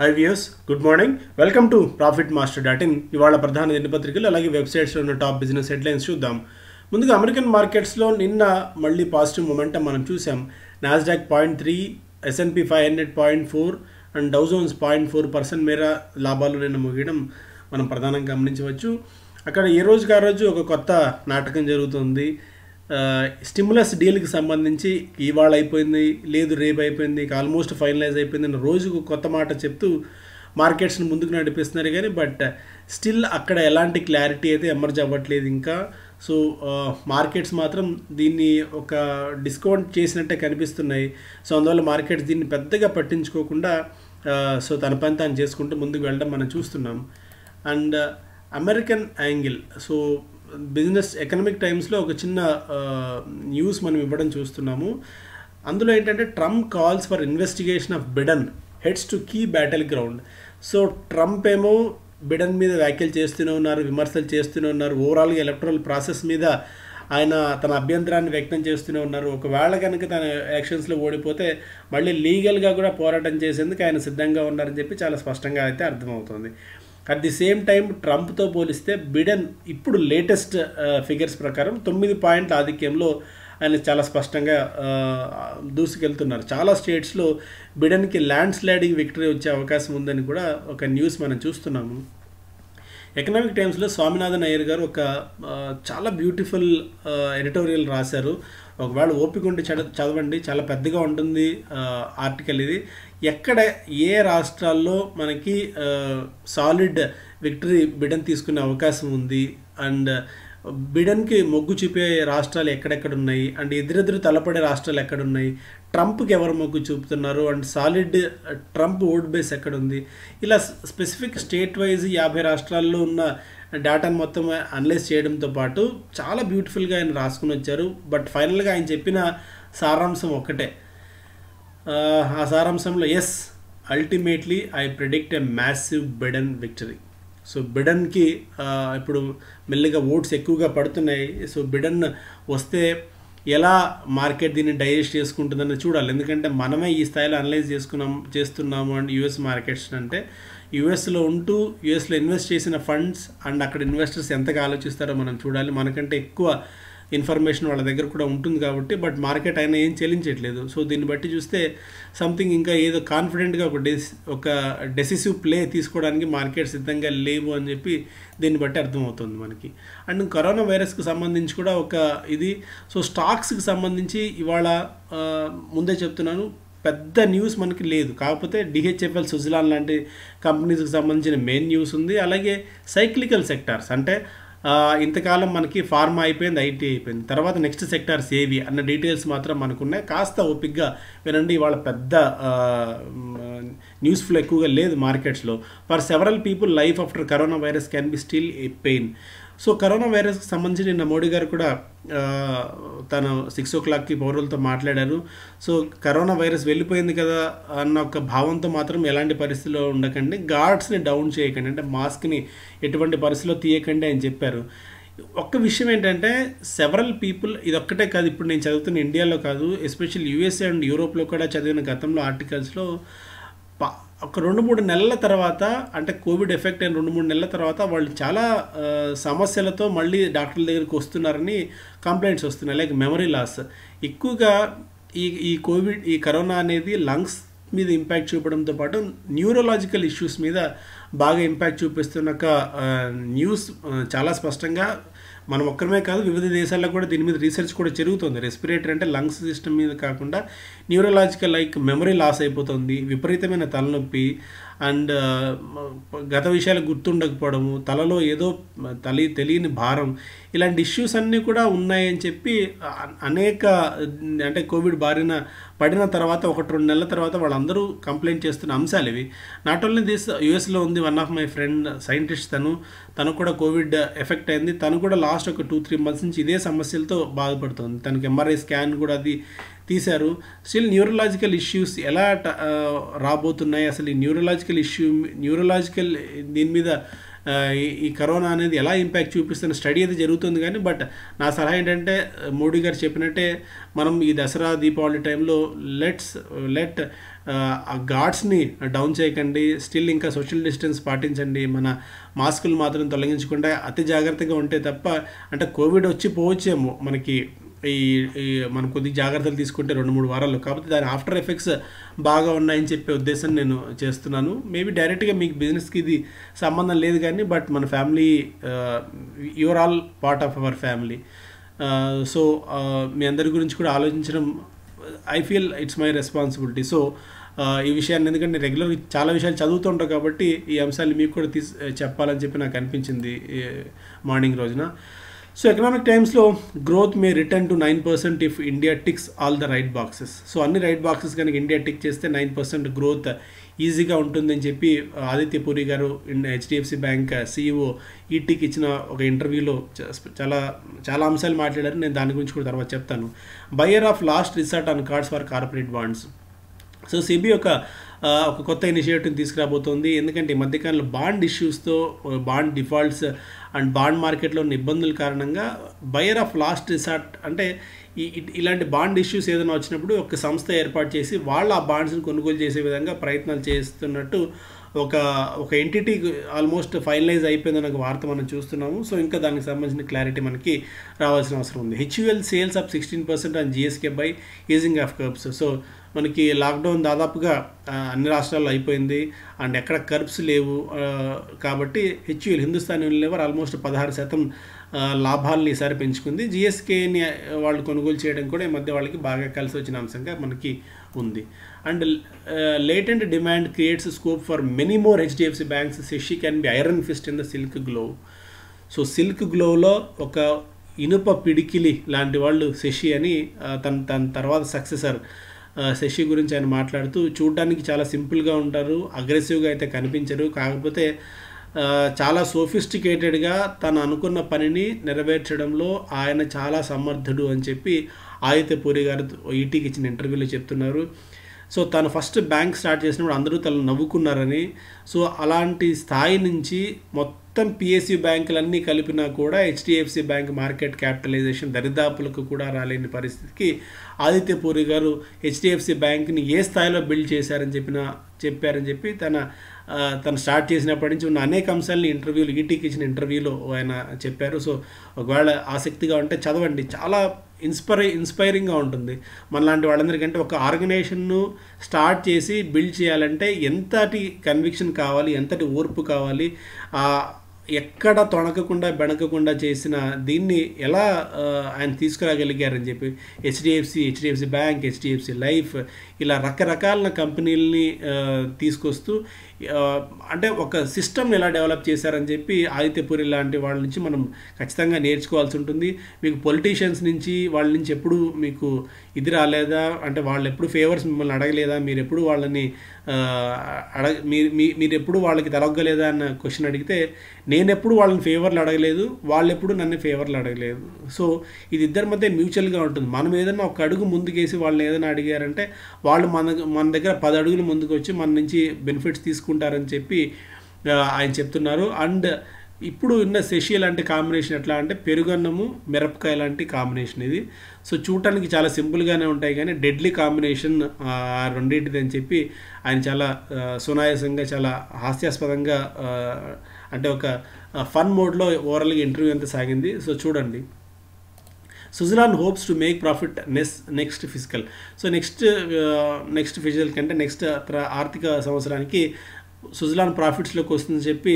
high views good morning welcome to profit master dot in ఇవాళ ప్రధాన దినపత్రికలు అలాగే వెబ్సైట్స్లో ఉన్న టాప్ బిజినెస్ హెడ్లైన్స్ చూద్దాం ముందుగా అమెరికన్ మార్కెట్స్లో నిన్న మళ్ళీ పాజిటివ్ మొమెంటం మనం చూసాం Nasdaq point three S and P five hundred point four and Dow Jones point four percent మేర లాభాలు నిన్న ముగియడం మనం ప్రధానంగా గమనించవచ్చు అక్కడ ఏ రోజుకి ఆ రోజు ఒక కొత్త నాటకం జరుగుతుంది స్టిమ్యులస్ డీల్కి సంబంధించి ఇవాళ అయిపోయింది లేదు రేపు అయిపోయింది ఆల్మోస్ట్ ఫైనలైజ్ అయిపోయింది రోజుకు కొత్త మాట చెప్తూ మార్కెట్స్ని ముందుకు నడిపిస్తున్నారు కానీ బట్ స్టిల్ అక్కడ ఎలాంటి క్లారిటీ అయితే ఎమర్జ్ అవ్వట్లేదు ఇంకా సో మార్కెట్స్ మాత్రం దీన్ని ఒక డిస్కౌంట్ చేసినట్టే కనిపిస్తున్నాయి సో అందువల్ల మార్కెట్స్ దీన్ని పెద్దగా పట్టించుకోకుండా సో తన పని తాను చేసుకుంటూ ముందుకు వెళ్ళడం మనం చూస్తున్నాం and American angle so business economic టైమ్స్లో ఒక చిన్న న్యూస్ మనం ఇవ్వడం చూస్తున్నాము అందులో ఏంటంటే Trump calls for investigation of Biden heads to key battleground so Trump ఏమో బిడన్ మీద వ్యాఖ్యలు చేస్తూనే ఉన్నారు విమర్శలు చేస్తూనే ఉన్నారు ఓవరాల్గా ఎలక్ట్రల్ ప్రాసెస్ మీద ఆయన తన అభ్యంతరాన్ని వ్యక్తం చేస్తూనే ఉన్నారు ఒకవేళ కనుక తన ఎలక్షన్స్లో ఓడిపోతే మళ్ళీ లీగల్గా కూడా పోరాటం చేసేందుకు ఆయన సిద్ధంగా ఉన్నారని చెప్పి చాలా స్పష్టంగా అయితే అర్థమవుతుంది అట్ ది సేమ్ టైం ట్రంప్తో పోలిస్తే బిడెన్ ఇప్పుడు లేటెస్ట్ ఫిగర్స్ uh, ప్రకారం తొమ్మిది పాయింట్ల ఆధిక్యంలో ఆయన చాలా స్పష్టంగా uh, దూసుకెళ్తున్నారు చాలా స్టేట్స్లో బిడెన్కి ల్యాండ్ స్లైడింగ్ విక్టరీ వచ్చే అవకాశం ఉందని కూడా ఒక న్యూస్ మనం చూస్తున్నాము ఎకనామిక్ టైమ్స్లో స్వామినాథన్ అయ్యర్ గారు ఒక uh, చాలా బ్యూటిఫుల్ ఎడిటోరియల్ రాశారు ఒకవేళ ఓపిక ఉండి చదవండి చాలా పెద్దగా ఉంటుంది ఆర్టికల్ ఇది ఎక్కడ ఏ రాష్ట్రాల్లో మనకి సాలిడ్ విక్టరీ బిడన్ తీసుకునే అవకాశం ఉంది అండ్ బిడన్కి మొగ్గు చూపే రాష్ట్రాలు ఎక్కడెక్కడ ఉన్నాయి అండ్ ఎదురెదురు తలపడే రాష్ట్రాలు ఎక్కడున్నాయి ట్రంప్కి ఎవరు మొగ్గు చూపుతున్నారు and solid Trump vote base ఎక్కడుంది ఇలా స్పెసిఫిక్ స్టేట్ వైజ్ యాభై రాష్ట్రాల్లో ఉన్న డేటాను మొత్తం అనలైజ్ చేయడంతో పాటు చాలా బ్యూటిఫుల్గా ఆయన రాసుకుని వచ్చారు బట్ ఫైనల్గా ఆయన చెప్పిన సారాంశం ఒక్కటే ఆ సారాంశంలో yes ultimately I predict a massive Biden victory so బిడన్కి ఇప్పుడు మెల్లిగా ఓట్స్ ఎక్కువగా పడుతున్నాయి సో బిడన్ వస్తే ఎలా మార్కెట్ దీన్ని డైజెస్ట్ చేసుకుంటుందని చూడాలి ఎందుకంటే మనమే ఈ స్థాయిలో అనలైజ్ చేసుకున్నాం చేస్తున్నాము అండ్ యూఎస్ మార్కెట్స్ అంటే యుఎస్లో ఉంటూ యుఎస్లో ఇన్వెస్ట్ చేసిన ఫండ్స్ అండ్ అక్కడ ఇన్వెస్టర్స్ ఎంతగా ఆలోచిస్తారో మనం చూడాలి మనకంటే ఎక్కువ ఇన్ఫర్మేషన్ వాళ్ళ దగ్గర కూడా ఉంటుంది కాబట్టి బట్ మార్కెట్ అయినా ఏం చెల్లించట్లేదు సో దీన్ని బట్టి చూస్తే సంథింగ్ ఇంకా ఏదో కాన్ఫిడెంట్గా ఒక డెసి ఒక డెసిసివ్ ప్లే తీసుకోవడానికి మార్కెట్ సిద్ధంగా లేవు అని చెప్పి దీన్ని బట్టి అర్థమవుతుంది మనకి అండ్ కరోనా వైరస్కి సంబంధించి కూడా ఒక ఇది సో స్టాక్స్కి సంబంధించి ఇవాళ ముందే చెప్తున్నాను పెద్ద న్యూస్ మనకి లేదు కాకపోతే డిహెచ్ఎఫ్ఎల్ సుజిలాన్ లాంటి కంపెనీస్కి సంబంధించిన మెయిన్ న్యూస్ ఉంది అలాగే సైక్లికల్ సెక్టార్స్ అంటే ఇంతకాలం మనకి ఫార్మా అయిపోయింది ఐటీ అయిపోయింది తర్వాత నెక్స్ట్ సెక్టార్స్ ఏవి అన్న డీటెయిల్స్ మాత్రం మనకున్నాయి కాస్త ఓపిక్గా వినండి ఇవాళ పెద్ద న్యూస్ ఫ్లో ఎక్కువగా లేదు మార్కెట్స్లో for several people life after corona virus can be still a pain so corona వైరస్కి సంబంధించి నిన్న మోడీ గారు కూడా తను సిక్స్ ఓ క్లాక్కి పౌరులతో మాట్లాడారు సో కరోనా వైరస్ వెళ్ళిపోయింది కదా అన్న ఒక భావంతో మాత్రం ఎలాంటి పరిస్థితిలో ఉండకండి గార్డ్స్ని డౌన్ చేయకండి అంటే మాస్క్ని ఎటువంటి పరిస్థితిలో తీయకండి అని చెప్పారు ఒక్క విషయం ఏంటంటే సెవరల్ పీపుల్ ఇదొక్కటే కాదు ఇప్పుడు నేను చదువుతున్న ఇండియాలో కాదు ఎస్పెషల్లీ యూఎస్ఏ అండ్ యూరోప్లో కూడా చదివిన గతంలో ఆర్టికల్స్లో ఒక రెండు మూడు నెలల తర్వాత అంటే కోవిడ్ ఎఫెక్ట్ అయిన రెండు మూడు నెలల తర్వాత వాళ్ళు చాలా సమస్యలతో మళ్ళీ డాక్టర్ల దగ్గరికి వస్తున్నారని కంప్లైంట్స్ వస్తున్నాయి లైక్ మెమరీ లాస్ ఎక్కువగా ఈ ఈ కోవిడ్ ఈ కరోనా అనేది లంగ్స్ మీద ఇంపాక్ట్ చూపడంతో పాటు న్యూరలాజికల్ ఇష్యూస్ మీద బాగా ఇంపాక్ట్ చూపిస్తున్న న్యూస్ చాలా స్పష్టంగా మనం ఒక్కరమే కాదు వివిధ దేశాల్లో కూడా దీని మీద రీసెర్చ్ కూడా జరుగుతుంది రెస్పిరేటర్ అంటే లంగ్స్ సిస్టమ్ మీద కాకుండా న్యూరలాజికల్ లైక్ మెమరీ లాస్ అయిపోతుంది విపరీతమైన తలనొప్పి అండ్ గత విషయాలు గుర్తుండకపోవడము తలలో ఏదో తలి తెలియని భారం ఇలాంటి ఇష్యూస్ అన్నీ కూడా ఉన్నాయని చెప్పి అనేక అంటే కోవిడ్ బారిన పడిన తర్వాత ఒకటి రెండు నెలల తర్వాత వాళ్ళందరూ కంప్లైంట్ చేస్తున్న అంశాలు ఇవి నాట్ ఓన్లీ దిస్ యుఎస్లో ఉంది one of my friend scientist తను తను కూడా కోవిడ్ ఎఫెక్ట్ అయింది తను కూడా లాస్ట్ ఒక టూ త్రీ మంత్స్ నుంచి ఇదే సమస్యలతో బాధపడుతుంది తనకి ఎంఆర్ఐ స్కాన్ కూడా అది తీశారు స్టిల్ న్యూరలాజికల్ ఇష్యూస్ ఎలా రాబోతున్నాయి అసలు ఈ న్యూరలాజికల్ ఇష్యూ న్యూరలాజికల్ దీని మీద ఈ కరోనా అనేది ఎలా ఇంపాక్ట్ చూపిస్తున్న స్టడీ అయితే జరుగుతుంది కానీ బట్ నా సలహా ఏంటంటే మోడీ గారు చెప్పినట్టే మనం ఈ దసరా దీపావళి టైంలో లెట్స్ లెట్ ఆ గాడ్స్ని డౌన్ చేయకండి స్టిల్ ఇంకా సోషల్ డిస్టెన్స్ పాటించండి మన మాస్కులు మాత్రం తొలగించకుండా అతి జాగ్రత్తగా ఉంటే తప్ప అంటే కోవిడ్ వచ్చి పోవచ్చేమో మనకి ఈ మనం కొద్ది జాగ్రత్తలు తీసుకుంటే రెండు మూడు వారాల్లో కాబట్టి దాని ఆఫ్టర్ ఎఫెక్ట్స్ బాగా ఉన్నాయని చెప్పే ఉద్దేశం నేను చేస్తున్నాను మేబీ డైరెక్ట్గా మీకు బిజినెస్కి ఇది సంబంధం లేదు కానీ బట్ మన family your all part of our family so మీ అందరి గురించి కూడా ఆలోచించడం I feel it's my responsibility so ఈ విషయాన్ని ఎందుకంటే రెగ్యులర్ చాలా విషయాలు చదువుతుంటారు కాబట్టి ఈ అంశాలు మీకు కూడా తీసి చెప్పాలని చెప్పి నాకు అనిపించింది మార్నింగ్ రోజున సో ఎకనామిక్ టైమ్స్లో growth may return to nine percent if India ticks all the right boxes so అన్ని రైట్ బాక్సెస్ కనుక ఇండియా టిక్ చేస్తే నైన్ పర్సెంట్ గ్రోత్ ఈజీగా ఉంటుందని చెప్పి ఆదిత్య పూరి గారు హెచ్డిఎఫ్సి బ్యాంక్ సీఈఓ ఈటీకి ఇచ్చిన ఒక ఇంటర్వ్యూలో చాలా చాలా అంశాలు మాట్లాడారు నేను దాని గురించి కూడా తర్వాత చెప్తాను buyer of last resort on cards for corporate bonds so SEBI యొక్క ఒక కొత్త ఇనిషియేటివ్ని తీసుకురాబోతోంది ఎందుకంటే ఈ మధ్యకాలంలో బాండ్ ఇష్యూస్తో బాండ్ డిఫాల్ట్స్ అండ్ బాండ్ మార్కెట్లో ఉన్న ఇబ్బందుల కారణంగా బయర్ ఆఫ్ లాస్ట్ రిసార్ట్ అంటే ఈ ఇలాంటి బాండ్ ఇష్యూస్ ఏదైనా వచ్చినప్పుడు ఒక సంస్థ ఏర్పాటు చేసి వాళ్ళు ఆ బాండ్స్ని కొనుగోలు చేసే విధంగా ప్రయత్నాలు చేస్తున్నట్టు ఒక ఒక ఎంటిటీ ఆల్మోస్ట్ ఫైనలైజ్ అయిపోయిందని ఒక వార్త మనం చూస్తున్నాము సో ఇంకా దానికి సంబంధించిన క్లారిటీ మనకి రావాల్సిన అవసరం ఉంది HUL sales of sixteen percent and GSK by easing of curbs so మనకి లాక్డౌన్ దాదాపుగా అన్ని రాష్ట్రాల్లో అయిపోయింది అండ్ ఎక్కడ కర్బ్స్ లేవు కాబట్టి హెచ్యుఎల్ హిందుస్థాన్ లేవర్ ఆల్మోస్ట్ పదహారు శాతం లాభాలను ఈసారి పెంచుకుంది జిఎస్కేని వాళ్ళు కొనుగోలు చేయడం కూడా ఈ మధ్య వాళ్ళకి బాగా కలిసి వచ్చిన అంశంగా మనకి ఉంది and latent demand creates scope for many more HDFC banks Sashi can be iron fist in the silk glove so silk గ్లోవ్లో ఒక ఇనుప పిడికిలి లాంటి వాళ్ళు శశి అని తన తన తర్వాత సక్సెసర్ శశి గురించి ఆయన మాట్లాడుతూ చూడడానికి చాలా సింపుల్గా ఉంటారు అగ్రెసివ్గా అయితే కనిపించరు కాకపోతే చాలా సోఫిస్టికేటెడ్గా తను అనుకున్న పనిని నెరవేర్చడంలో ఆయన చాలా సమర్థుడు అని చెప్పి పూరి గారు ఈటీకి ఇచ్చిన ఇంటర్వ్యూలో చెప్తున్నారు సో తను ఫస్ట్ బ్యాంక్ స్టార్ట్ చేసినప్పుడు అందరూ తను నవ్వుకున్నారని సో అలాంటి స్థాయి నుంచి మొత్తం పిఎస్సి బ్యాంకులన్నీ కలిపినా కూడా హెచ్డిఎఫ్సి బ్యాంక్ మార్కెట్ క్యాపిటలైజేషన్ దరిదాపులకు కూడా రాలేని పరిస్థితికి ఆదిత్య పూరి గారు హెచ్డిఎఫ్సి బ్యాంక్ని ఏ స్థాయిలో బిల్డ్ చేశారని చెప్పిన చెప్పారని చెప్పి తన తను స్టార్ట్ చేసినప్పటి నుంచి ఉన్న అనేక అంశాలని ఇంటర్వ్యూలు ఈటీకి e ఇచ్చిన ఇంటర్వ్యూలో ఆయన చెప్పారు సో ఒకవేళ ఆసక్తిగా ఉంటే చదవండి చాలా ఇన్స్పైర్ ఇన్స్పైరింగ్గా ఉంటుంది మన లాంటి వాళ్ళందరికంటే ఒక ఆర్గనైజేషన్ను స్టార్ట్ చేసి బిల్డ్ చేయాలంటే ఎంతటి కన్విక్షన్ కావాలి ఎంతటి ఓర్పు కావాలి ఎక్కడ తొణకకుండా బెణకకుండా చేసిన దీన్ని ఎలా ఆయన తీసుకురాగలిగారని చెప్పి HDFC HDFC bank HDFC life ఇలా రకరకాల కంపెనీలని తీసుకొస్తూ అంటే ఒక సిస్టమ్ ఎలా డెవలప్ చేశారని చెప్పి ఆదిత్యపురి లాంటి వాళ్ళ నుంచి మనం ఖచ్చితంగా నేర్చుకోవాల్సి ఉంటుంది మీకు పొలిటీషియన్స్ నుంచి వాళ్ళ నుంచి ఎప్పుడు మీకు ఇది రాలేదా అంటే వాళ్ళు ఎప్పుడు ఫేవర్స్ మిమ్మల్ని అడగలేదా మీరు ఎప్పుడు వాళ్ళని అడగ మీరు మీరు ఎప్పుడు వాళ్ళకి తలొగ్గలేదా అన్న క్వశ్చన్ అడిగితే నేను ఎప్పుడు వాళ్ళని ఫేవర్లు అడగలేదు వాళ్ళు ఎప్పుడు నన్ను ఫేవర్లు అడగలేదు సో ఇది ఇద్దరి మధ్య మ్యూచువల్గా ఉంటుంది మనం ఏదైనా ఒక అడుగు ముందుకేసి వాళ్ళని ఏదైనా అడిగారంటే వాళ్ళు మన మన దగ్గర పది అడుగులు ముందుకు వచ్చి మన నుంచి బెనిఫిట్స్ తీసుకుంటారని చెప్పి ఆయన చెప్తున్నారు అండ్ ఇప్పుడు ఉన్న శశి లాంటి కాంబినేషన్ ఎట్లా అంటే పెరుగన్నము మిరపకాయ లాంటి కాంబినేషన్ ఇది సో చూడటానికి చాలా సింపుల్గానే ఉంటాయి కానీ డెడ్లీ కాంబినేషన్ రెండింటిది అని చెప్పి ఆయన చాలా సునాయాసంగా చాలా హాస్యాస్పదంగా అంటే ఒక ఫన్ మోడ్లో ఓవరాల్గా ఇంటర్వ్యూ అంతా సాగింది సో చూడండి Suzlon hopes to make profit నెస్ next fiscal so next next fiscal కంటే నెక్స్ట్ uh, ఆర్థిక సంవత్సరానికి సుజలాన్ ప్రాఫిట్స్లోకి వస్తుందని చెప్పి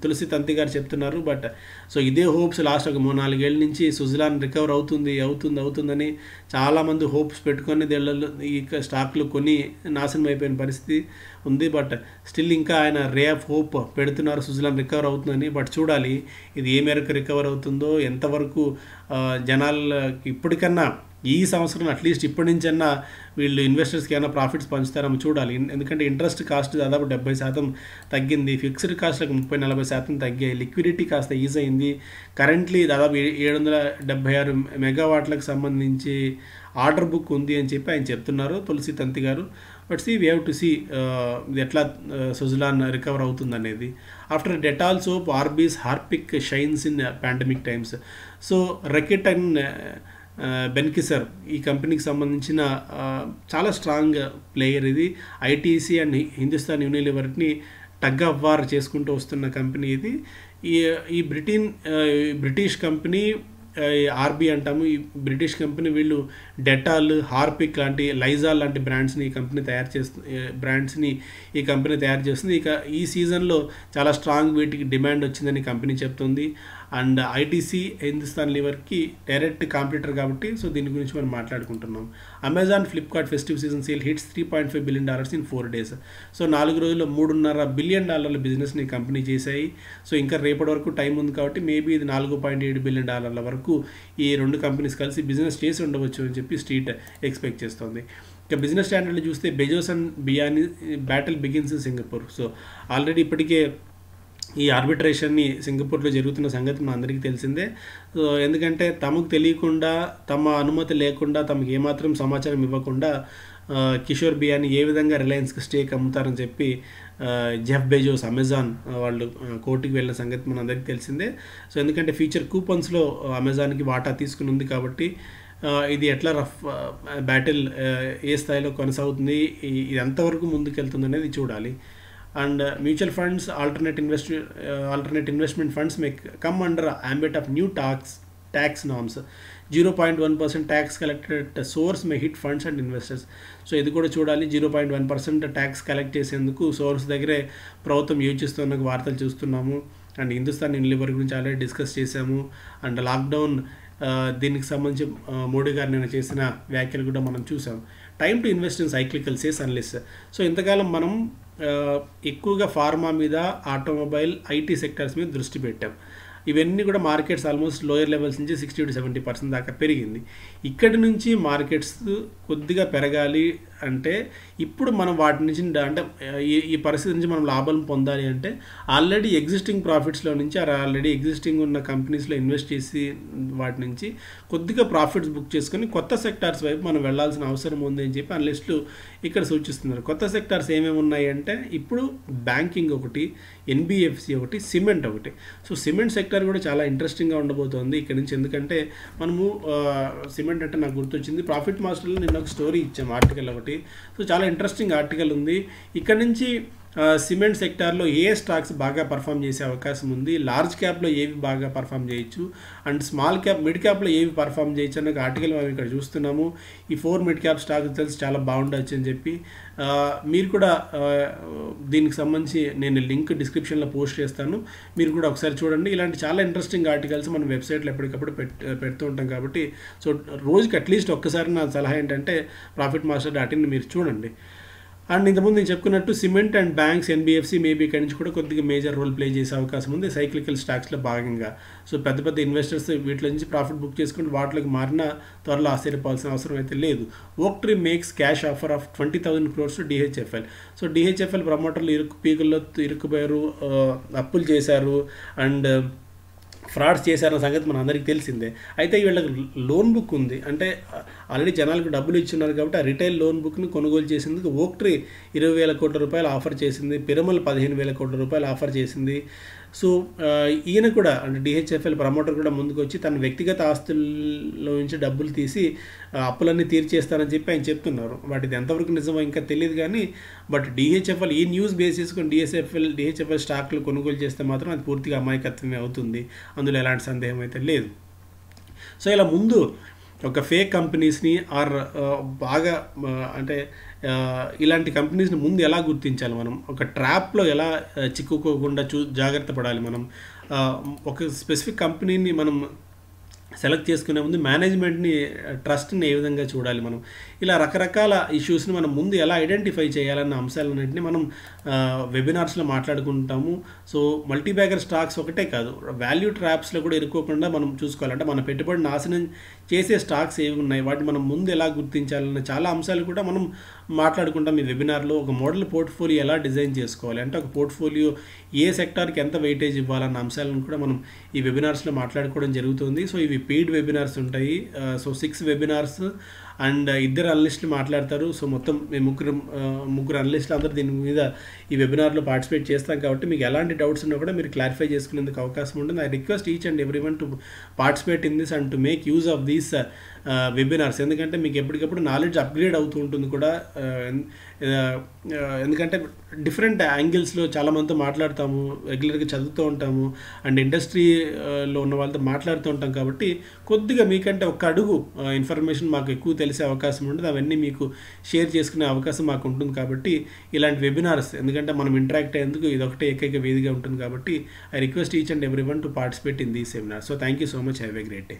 తులసి తంతి గారు చెప్తున్నారు బట్ సో ఇదే హోప్స్ లాస్ట్ ఒక మూడు నాలుగేళ్ళ నుంచి సుజలాన్ రికవర్ అవుతుంది అవుతుంది అవుతుందని చాలామంది హోప్స్ పెట్టుకొని దేళ్లలో ఈ స్టాక్లు కొని నాశనం అయిపోయిన పరిస్థితి ఉంది బట్ స్టిల్ ఇంకా ఆయన రే ఆఫ్ హోప్ పెడుతున్నారు సుజలాన్ రికవర్ అవుతుందని బట్ చూడాలి ఇది ఏ మేరకు రికవర్ అవుతుందో ఎంతవరకు జనాలకి ఇప్పటికన్నా ఈ సంవత్సరం అట్లీస్ట్ ఇప్పటి నుంచైనా వీళ్ళు ఇన్వెస్టర్స్కి ఏమైనా ప్రాఫిట్స్ పంచుతారని చూడాలి ఎందుకంటే ఇంట్రెస్ట్ కాస్ట్ దాదాపు డెబ్బై శాతం తగ్గింది ఫిక్స్డ్ కాస్ట్లకు ముప్పై నలభై శాతం తగ్గాయి లిక్విడిటీ కాస్త ఈజ్ అయింది కరెంట్లీ దాదాపు ఏడు వందల డెబ్బై ఆరు మెగావాట్లకు సంబంధించి ఆర్డర్ బుక్ ఉంది అని చెప్పి ఆయన చెప్తున్నారు Tulsi Tanti garu but see we have to see ఇది ఎట్లా uh, సుజలాన్ రికవర్ అవుతుంది అనేది after Dettol soap RB's Harpic shines in pandemic times so Reckitt and Benckiser ఈ కంపెనీకి సంబంధించిన చాలా స్ట్రాంగ్ ప్లేయర్ ఇది ఐటీసీ అండ్ హిందుస్థాన్ యూనిలివర్ని టగ్ ఆఫ్ వార్ చేసుకుంటూ వస్తున్న కంపెనీ ఇది ఈ ఈ బ్రిటిన్ బ్రిటిష్ కంపెనీ ఆర్బీ అంటాము ఈ బ్రిటిష్ కంపెనీ వీళ్ళు డెటాల్ హార్పిక్ లాంటి లైజాల్ లాంటి బ్రాండ్స్ని ఈ కంపెనీ తయారు చేస్తు బ్రాండ్స్ని ఈ కంపెనీ తయారు చేస్తుంది ఇక ఈ సీజన్లో చాలా స్ట్రాంగ్ వీటికి డిమాండ్ వచ్చిందని కంపెనీ చెప్తుంది అండ్ ఐటీసీ హిందుస్థాన్ లివర్కి డైరెక్ట్ కాంపిటీటర్ కాబట్టి సో దీని గురించి మనం మాట్లాడుకుంటున్నాం Amazon Flipkart festive season sale hits three point five billion dollars in four days so నాలుగు రోజుల్లో మూడున్నర బిలియన్ డాలర్ల బిజినెస్ని కంపెనీ చేశాయి సో ఇంకా రేపటి వరకు టైం ఉంది కాబట్టి మేబీ ఇది నాలుగు పాయింట్ ఏడు బిలియన్ డాలర్ల వరకు ఈ రెండు కంపెనీస్ కలిసి బిజినెస్ చేసి ఉండవచ్చు అని చెప్పి స్ట్రీట్ ఎక్స్పెక్ట్ చేస్తోంది ఇక బిజినెస్ స్టాండర్డ్లు చూస్తే Bezos and Biyani battle begins in Singapore so already ఇప్పటికే ఈ ఆర్బిట్రేషన్ని సింగపూర్లో జరుగుతున్న సంగతి మన అందరికీ తెలిసిందే సో ఎందుకంటే తమకు తెలియకుండా తమ అనుమతి లేకుండా తమకు ఏమాత్రం సమాచారం ఇవ్వకుండా కిషోర్ బియాని ఏ విధంగా రిలయన్స్కి స్టేక్ అమ్ముతారని చెప్పి జెఫ్ బెజోస్ అమెజాన్ వాళ్ళు కోర్టుకి వెళ్ళిన సంగతి మన అందరికీ తెలిసిందే సో ఎందుకంటే ఫ్యూచర్ కూపన్స్లో అమెజాన్కి వాటా తీసుకుని ఉంది కాబట్టి ఇది ఎట్లా రఫ్ బ్యాటిల్ ఏ స్థాయిలో కొనసాగుతుంది ఇది ఎంతవరకు ముందుకెళ్తుంది అనేది చూడాలి and mutual funds alternate invest uh, alternate investment funds may come under ambit of new tax tax norms zero point one percent tax collected source may hit funds and investors so ఇది కూడా చూడాలి zero point one percent tax collect చేసేందుకు source దగ్గరే ప్రభుత్వం యోచిస్తున్న వార్తలు చూస్తున్నాము and Hindustan Unilever గురించి ఆల్రెడీ డిస్కస్ చేశాము అండ్ లాక్డౌన్ uh, దీనికి సంబంధించి uh, మోడీ గారు నేను చేసిన వ్యాఖ్యలు కూడా మనం చూసాం time to invest in cyclical says analysts so ఇంతకాలం మనం ఎక్కువగా ఫార్మా మీద ఆటోమొబైల్ ఐటీ సెక్టర్స్ మీద దృష్టి పెట్టాం ఇవన్నీ కూడా మార్కెట్స్ ఆల్మోస్ట్ లోయర్ లెవెల్స్ నుంచి సిక్స్టీ టు సెవెంటీ పర్సెంట్ దాకా పెరిగింది ఇక్కడి నుంచి మార్కెట్స్ కొద్దిగా పెరగాలి అంటే ఇప్పుడు మనం వాటి నుంచి అంటే ఈ పరిస్థితి నుంచి మనం లాభాలను పొందాలి అంటే ఆల్రెడీ ఎగ్జిస్టింగ్ ప్రాఫిట్స్లో నుంచి ఆల్రెడీ ఎగ్జిస్టింగ్ ఉన్న కంపెనీస్లో ఇన్వెస్ట్ చేసి వాటి నుంచి కొద్దిగా ప్రాఫిట్స్ బుక్ చేసుకొని కొత్త సెక్టార్స్ వైపు మనం వెళ్ళాల్సిన అవసరం ఉంది అని చెప్పి అనలిస్టులు ఇక్కడ సూచిస్తున్నారు కొత్త సెక్టార్స్ ఏమేమి ఉన్నాయి అంటే ఇప్పుడు బ్యాంకింగ్ ఒకటి ఎన్బిఎఫ్సి ఒకటి సిమెంట్ ఒకటి సో సిమెంట్ సెక్టార్ కూడా చాలా ఇంట్రెస్టింగ్గా ఉండబోతోంది ఇక్కడ నుంచి ఎందుకంటే మనము సిమెంట్ అంటే నాకు గుర్తొచ్చింది ప్రాఫిట్ మాస్టర్లో నేను ఒక స్టోరీ ఇచ్చాము ఆర్టికల్ ఒకటి ఒకటి సో చాలా ఇంట్రెస్టింగ్ ఆర్టికల్ ఉంది ఇక్కడ నుంచి సిమెంట్ సెక్టార్లో ఏ స్టాక్స్ బాగా పర్ఫామ్ చేసే అవకాశం ఉంది లార్జ్ క్యాప్లో ఏవి బాగా పర్ఫామ్ చేయొచ్చు అండ్ స్మాల్ క్యాప్ మిడ్ క్యాప్లో ఏవి పర్ఫామ్ చేయొచ్చు అన్న ఆర్టికల్ మేము ఇక్కడ చూస్తున్నాము ఈ ఫోర్ మిడ్ క్యాప్ స్టాక్ తెలిసి చాలా బాగుండొచ్చు అని చెప్పి మీరు కూడా దీనికి సంబంధించి నేను లింక్ డిస్క్రిప్షన్లో పోస్ట్ చేస్తాను మీరు కూడా ఒకసారి చూడండి ఇలాంటి చాలా ఇంట్రెస్టింగ్ ఆర్టికల్స్ మనం వెబ్సైట్లో ఎప్పటికప్పుడు పెడుతూ ఉంటాం కాబట్టి సో రోజుకి అట్లీస్ట్ ఒక్కసారి నా సలహా ఏంటంటే ప్రాఫిట్ మాస్టర్ డాట్ ఇన్ మీరు చూడండి అండ్ ఇంతకుముందు నేను చెప్పుకున్నట్టు cement and banks NBFC maybe ఇక్కడి నుంచి కూడా కొద్దిగా మేజర్ రోల్ ప్లే చేసే అవకాశం ఉంది సైక్లికల్ స్టాక్స్లో భాగంగా సో పెద్ద పెద్ద ఇన్వెస్టర్స్ వీటిలో నుంచి ప్రాఫిట్ బుక్ చేసుకుంటూ వాటిలోకి మారిన త్వరలో ఆశ్చర్యపోవాల్సిన అవసరం అయితే లేదు Oaktree makes cash offer of twenty thousand crores DHFL so DHFL ప్రమోటర్లు ఇరుక్కు పీకుల్లో ఇరుక్కుపోయారు uh, అప్పులు చేశారు అండ్ ఫ్రాడ్స్ uh, చేశారన్న సంగతి మన అందరికీ తెలిసిందే అయితే వీళ్ళకి లోన్ బుక్ ఉంది అంటే ఆల్రెడీ జనాలకు డబ్బులు ఉన్నారు కాబట్టి ఆ రిటైల్ లోన్ బుక్ని కొనుగోలు చేసేందుకు ఓక్ట్రీ ఇరవై వేల కోట్ల రూపాయలు ఆఫర్ చేసింది పిరమల్ పదిహేను వేల కోట్ల రూపాయలు ఆఫర్ చేసింది సో ఈయన కూడా అంటే డిహెచ్ఎఫ్ఎల్ ప్రమోటర్ కూడా ముందుకు వచ్చి తన వ్యక్తిగత ఆస్తుల్లో నుంచి డబ్బులు తీసి అప్పులన్నీ తీర్చేస్తానని చెప్పి ఆయన చెప్తున్నారు వాటిది ఎంతవరకు నిజమో ఇంకా తెలియదు కానీ బట్ డిహెచ్ఎఫ్ఎల్ ఈ న్యూస్ బేస్ చేసుకొని డిహెచ్ఎఫ్ఎల్ డిహెచ్ఎఫ్ఎల్ స్టాక్లు కొనుగోలు చేస్తే మాత్రం అది పూర్తిగా అమాయకత్వమే అవుతుంది అందులో ఎలాంటి సందేహం అయితే లేదు సో ఇలా ముందు ఒక ఫేక్ కంపెనీస్ని ఆర్ బాగా అంటే ఇలాంటి కంపెనీస్ని ముందు ఎలా గుర్తించాలి మనం ఒక ట్రాప్లో ఎలా చిక్కుకోకుండా చూ జాగ్రత్త పడాలి మనం ఒక స్పెసిఫిక్ కంపెనీని మనం సెలెక్ట్ చేసుకునే ముందు మేనేజ్మెంట్ని ట్రస్ట్ని ఏ విధంగా చూడాలి మనం ఇలా రకరకాల ఇష్యూస్ని మనం ముందు ఎలా ఐడెంటిఫై చేయాలన్న అంశాలన్నింటినీ మనం వెబినార్స్లో మాట్లాడుకుంటాము సో మల్టీబ్యాగర్ స్టాక్స్ ఒకటే కాదు వాల్యూ ట్రాప్స్లో కూడా ఇరుక్కోకుండా మనం చూసుకోవాలంటే మన పెట్టుబడి నాశనం చేసే స్టాక్స్ ఏవి ఉన్నాయి వాటిని మనం ముందు ఎలా గుర్తించాలన్న చాలా అంశాలు కూడా మనం మాట్లాడుకుంటాం ఈ వెబినార్లో ఒక మోడల్ పోర్ట్ఫోలియో ఎలా డిజైన్ చేసుకోవాలి అంటే ఒక పోర్ట్ఫోలియో ఏ సెక్టార్కి ఎంత వెయిటేజ్ ఇవ్వాలన్న అంశాలను కూడా మనం ఈ వెబినార్స్లో మాట్లాడుకోవడం జరుగుతుంది సో ఇవి పెయిడ్ వెబినార్స్ ఉంటాయి సో సిక్స్ వెబినార్స్ అండ్ ఇద్దరు అనలిస్టులు మాట్లాడతారు సో మొత్తం మేము ముగ్గురు ముగ్గురు అనలిస్టులు అందరూ దీని మీద ఈ వెబినార్లో పార్టిసిపేట్ చేస్తాం కాబట్టి మీకు ఎలాంటి డౌట్స్ ఉన్నా కూడా మీరు క్లారిఫై చేసుకునేందుకు అవకాశం ఉంటుంది I request each and every one to participate in this and to make use of these webinars ఎందుకంటే మీకు ఎప్పటికప్పుడు నాలెడ్జ్ అప్గ్రేడ్ అవుతూ ఉంటుంది కూడా ఎందుకంటే డిఫరెంట్ యాంగిల్స్లో చాలామందితో మాట్లాడతాము రెగ్యులర్గా చదువుతూ ఉంటాము అండ్ ఇండస్ట్రీలో ఉన్న వాళ్ళతో మాట్లాడుతూ ఉంటాం కాబట్టి కొద్దిగా మీకంటే ఒక అడుగు ఇన్ఫర్మేషన్ మాకు ఎక్కువ తెలిసే అవకాశం ఉంటుంది అవన్నీ మీకు షేర్ చేసుకునే అవకాశం మాకు ఉంటుంది కాబట్టి ఇలాంటి వెబినార్స్ ఎందుకంటే మనం ఇంటరాక్ట్ అయ్యేందుకు ఇదొకటే ఏకైక వేదిగా ఉంటుంది కాబట్టి I request each and every one to participate in these seminar so thank you so much have a great day